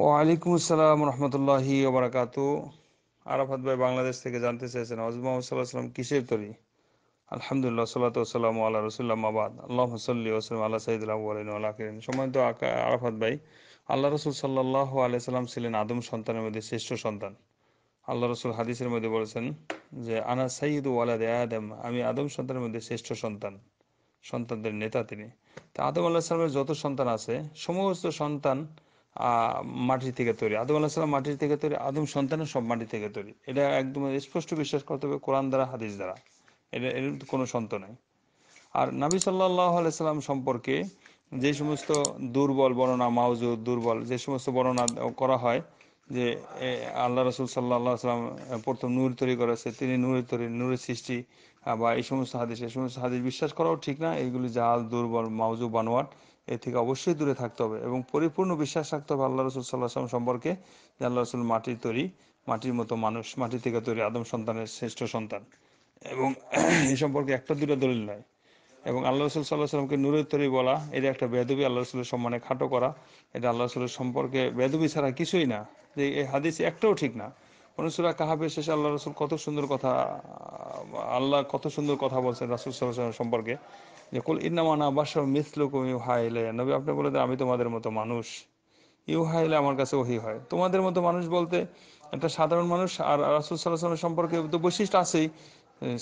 ওয়ালাইকুম আসসালাম রহমতুল্লাহি ওবরাকাতু আরাফাত ভাই বাংলাদেশ থেকে জানতে চেয়েছেন হজরত মোহাম্মদ সাল্লাম কিসের তরি আলহামদুলিল্লাহ সাল্লাহ সাল্লাম আল্লাহ রসুল্লাহ আবাদ আল্লাহ সাল্লি ওসলাম আল্লাহ সাইদুল্লাহ আল্লাহিন সম্মানিত আরাফাত ভাই আল্লাহ রসুল সাল্লাহ আলাই সাল্লাম ছিলেন আদম সন্তানের মধ্যে শ্রেষ্ঠ সন্তান আল্লাহ রসুল হাদিসের মধ্যে বলেছেন যে আনা সাইদ ওয়ালাদ আদম আমি আদম সন্তানের মধ্যে শ্রেষ্ঠ সন্তান সন্তানদের নেতা তিনি তা আদম আল্লাহ সাল্লামের যত সন্তান আছে সমস্ত সন্তান মাটি থেকে তৈরি আদম আলাহিসাল্লাম মাটি থেকে তৈরি আদম সন্তানের সব মাটি থেকে তৈরি এটা একদম স্পষ্ট বিশ্বাস করতে হবে কোরআন দ্বারা হাদিস দ্বারা এটা এর কোনো সন্ত নাই আর নাবি সাল্লাহ আলাইসাল্লাম সম্পর্কে যে সমস্ত দুর্বল বর্ণনা মাউজুদ দুর্বল যে সমস্ত বর্ণনা করা হয় যে আল্লাহ রসুল সাল্লাহ সাল্লাম প্রথম নূর তৈরি করেছে তিনি নূর তৈরি নূরের সৃষ্টি বা এই সমস্ত হাদিস এই সমস্ত হাদিস বিশ্বাস করাও ঠিক না এইগুলি জাল দুর্বল মাউজু বানোয়াট এ থেকে অবশ্যই দূরে থাকতে হবে এবং পরিপূর্ণ বিশ্বাস রাখতে হবে আল্লাহ রসুল সাল্লাহ আসলাম সম্পর্কে যে আল্লাহ রসুল মাটির তৈরি মাটির মতো মানুষ মাটি থেকে তৈরি আদম সন্তানের শ্রেষ্ঠ সন্তান এবং এ সম্পর্কে একটা দুটো দলিল নয় এবং আল্লাহ রসুল সাল্লাহ সাল্লামকে নূরের তৈরি বলা এটা একটা বেদবি আল্লাহ রসুলের সম্মানে খাটো করা এটা আল্লাহ রসুলের সম্পর্কে বেদবি ছাড়া কিছুই না যে এই হাদিস একটাও ঠিক না অনুসরা কাহাবের শেষে আল্লাহ রসুল কত সুন্দর কথা আল্লাহ কত সুন্দর কথা বলছেন রাসুল সাল্লাহ সম্পর্কে যে কুল ইন্নামানা বাসর মিসলুক ইউ হাইলে নবী আপনি বলে দেন আমি তোমাদের মতো মানুষ ইউ হাইলে আমার কাছে ওহি হয় তোমাদের মতো মানুষ বলতে একটা সাধারণ মানুষ আর রাসুল সাল্লাহ সম্পর্কে তো বৈশিষ্ট্য আছেই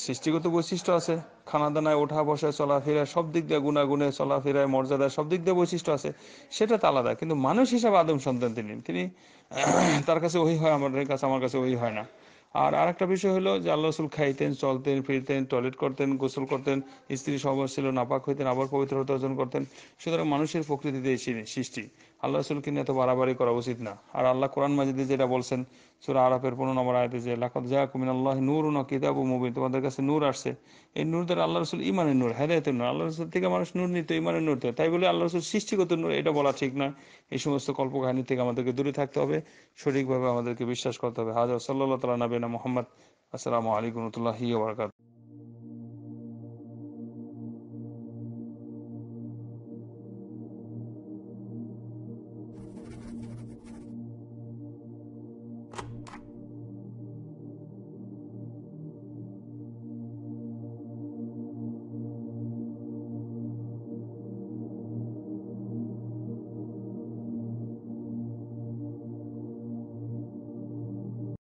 সৃষ্টিগত বৈশিষ্ট্য আছে খানা দানায় ওঠা বসায় চলাফেরায় সব দিক দিয়ে গুণাগুণে চলাফেরায় মর্যাদায় সব দিক দিয়ে বৈশিষ্ট্য আছে সেটা তো আলাদা কিন্তু মানুষ হিসাবে আদম সন্তান তিনি তিনি তার কাছে ওই হয় আমাদের কাছে আমার কাছে ওই হয় না আর আরেকটা বিষয় হলো যে আল্লাহ রসুল খাইতেন চলতেন ফিরতেন টয়লেট করতেন গোসল করতেন স্ত্রী সহবাস ছিল নাপাক হইতেন আবার পবিত্রতা অর্জন করতেন সুতরাং মানুষের প্রকৃতিতে সৃষ্টি আল্লাহ রসুল কিনে এত বাড়াবাড়ি করা উচিত না আর আল্লাহ কোরআন মাজিদে যেটা বলছেন সুরা আরাফের পনেরো নম্বর আয়তে যে লাকত কুমিন আল্লাহ নূর না কিতাব মুবিন তোমাদের কাছে নূর আসছে এই নূর দ্বারা আল্লাহ রসুল ইমানের নূর হেদায়তের নূর আল্লাহ রসুল থেকে মানুষ নূর নিত ইমানের নূর তাই বলে আল্লাহ রসুল সৃষ্টিগত নূর এটা বলা ঠিক না এই সমস্ত কল্পকাহিনী থেকে আমাদেরকে দূরে থাকতে হবে সঠিকভাবে আমাদেরকে বিশ্বাস করতে হবে হাজার সাল্লাহ তালা নাবেন محمد السلام علیکم اللہ وبرکاتہ